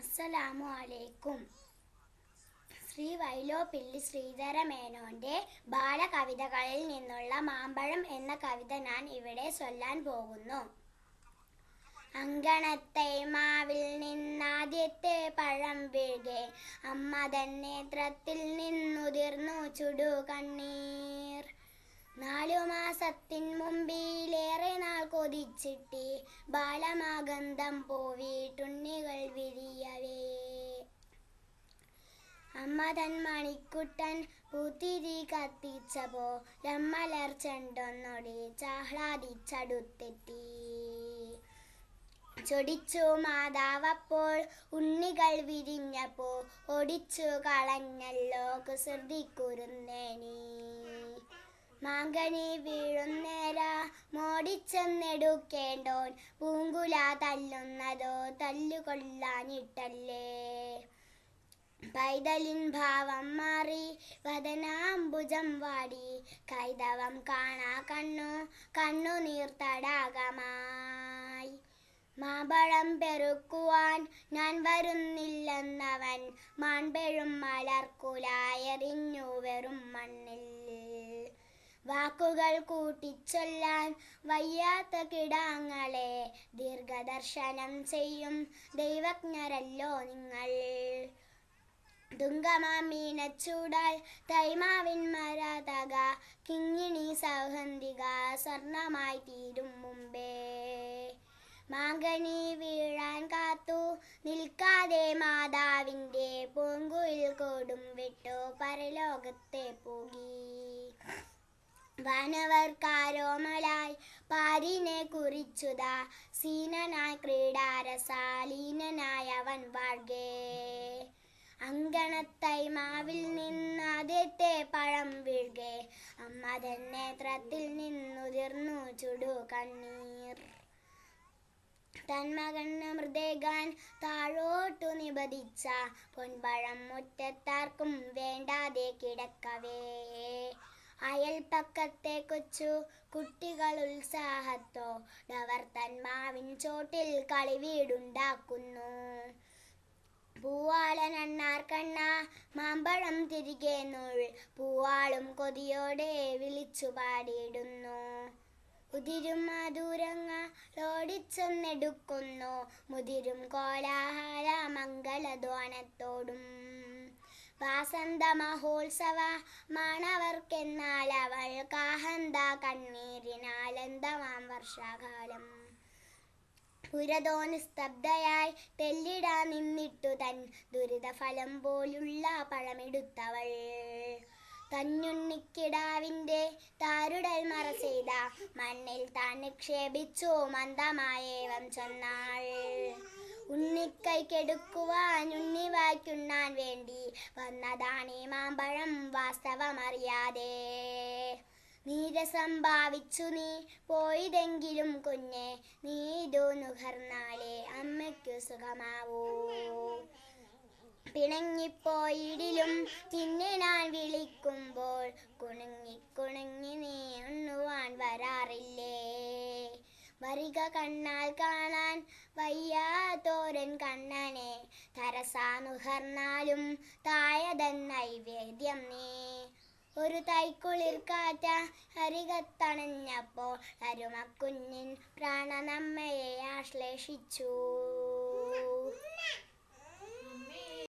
അസ്സലാമു അലൈക്കും ശ്രീ വൈലോപ്പിള്ളി ശ്രീധര മേനോന്റെ ബാലകവിതകളിൽ നിന്നുള്ള മാമ്പഴം എന്ന കവിത ഞാൻ ഇവിടെ ചൊല്ലാൻ പോകുന്നു അങ്കണത്തെ മാവിൽ നിന്നാദ്യത്തെ പഴം വീഴെ അമ്മ തന്നേത്രത്തിൽ നിന്നുതിർന്നു ചുടു കണ്ണീർ നാലു മാസത്തിൻ മുമ്പിലേറെ നാൾ കൊതിച്ചിട്ടി ബാലമാഗന്ധം പോവിട്ടുണ്ണികൾ അമ്മ മണിക്കുട്ടൻ പൂത്തിരി കത്തിച്ച പോലമ്മലർ ചെണ്ടൊന്നൊടി ചാഹ്ലാദിച്ചടുത്തെത്തി ചൊടിച്ചു മാതാവപ്പോൾ ഉണ്ണികൾ വിരിഞ്ഞപ്പോ ഒടിച്ചു കളഞ്ഞല്ലോ കുസൃതിക്കുരുന്നേനി മാങ്കണി വീഴുന്നേര മോടിച്ചെന്നെടുക്കേണ്ടോൻ പൂങ്കുല തല്ലുന്നതോ തല്ലുകൊള്ളാനിട്ടല്ലേ പൈതലിൻ ഭാവം മാറി വദനാംബുജം വാടി കൈതവം കാണാ കണ്ണു കണ്ണു നീർത്തടാകമായി മാമ്പഴം പെറുക്കുവാൻ ഞാൻ വരുന്നില്ലെന്നവൻ മാൺപെഴും മലർക്കുലായറിഞ്ഞു വെറും മണ്ണിൽ വാക്കുകൾ കൂട്ടിച്ചൊല്ലാൻ വയ്യാത്ത കിടാങ്ങളെ ദീർഘദർശനം ചെയ്യും ദൈവജ്ഞരല്ലോ നിങ്ങൾ തുങ്കമാമീനച്ചൂടാൽ തൈമാവിൻ മരാതക കിങ്ങിണി സൗഹന്തിക സ്വർണമായി തീരും മുമ്പേ മാങ്കണി വീഴാൻ കാത്തു നിൽക്കാതെ മാതാവിൻ്റെ പൂങ്കുയിൽ കൊടും വിട്ടു പരലോകത്തെ പോകി വാനവർക്കാരോമലായി പാരിനെ കുറിച്ചുതാ സീനനായി ക്രീഡാരസാലീനനായവൻ വാഴേ അങ്കണത്തൈ മാവിൽ ആദ്യത്തെ പഴം വീഴുകെ അമ്മ തന്നെ ത്രത്തിൽ നിന്നുതിർന്നു ചുടു കണ്ണീർ തന്മകണ്ണ മൃദേകാൻ താഴോട്ടു നിബദിച്ച പൊൻപഴം മുറ്റത്താർക്കും വേണ്ടാതെ കിടക്കവേ അയൽപ്പക്കത്തെ കൊച്ചു കുട്ടികൾ ഉത്സാഹത്തോടവർ തന്മാവിൻ ചോട്ടിൽ കളിവീടുണ്ടാക്കുന്നു കാലം തിരികെ നൂഴ് പൂവാളും കൊതിയോടെ വിളിച്ചു പാടിയിടുന്നു ഉതിരും ലോടിച്ചെന്നെടുക്കുന്നു മുതിരും കോലാഹല മംഗളധ്വാനത്തോടും വാസന്ത മഹോത്സവ മാണവർക്കെന്നാൽ അവൾ കാഹന്ത കണ്ണീരിനാലന്തമാം വർഷാകാലം പുരതോന് സ്തബ്ധയായി തെല്ലിടാ നിന്നിട്ടു തൻ ദുരിതഫലം പോലുള്ള പഴമെടുത്തവൾ കഞ്ഞുണ്ണിക്കിടാവിൻ്റെ താരുടൽ മറ ചെയ്ത മണ്ണിൽ താൻ നിക്ഷേപിച്ചു മന്ദമായേവം ചെന്നാൾ ഉണ്ണിക്കൈ കെടുക്കുവാൻ ഉണ്ണി വായ്ക്കുണ്ണാൻ വേണ്ടി വന്നതാണ് ഈ മാമ്പഴം വാസ്തവമറിയാതെ നീരസം ഭാവിച്ചു നീ പോയിതെങ്കിലും കുഞ്ഞെ നീ ഇതു നുകർന്നാലേ അമ്മയ്ക്കു സുഖമാവൂ പിണങ്ങിപ്പോയിടിലും നിന്നെ ഞാൻ വിളിക്കുമ്പോൾ കുണുങ്ങി കുണുങ്ങി നീ ഉണ്ണുവാൻ വരാറില്ലേ വരിക കണ്ണാൽ കാണാൻ വയ്യാത്തോരൻ കണ്ണനെ തരസാനുഹർന്നാലും തായതെന്ന വേദ്യം നീ ഒരു തൈക്കുളിർ കാറ്റ ഹരികത്തണഞ്ഞപ്പോൾ അരുമക്കുഞ്ഞിൻ പ്രാണനമ്മയെ ആശ്ലേഷിച്ചു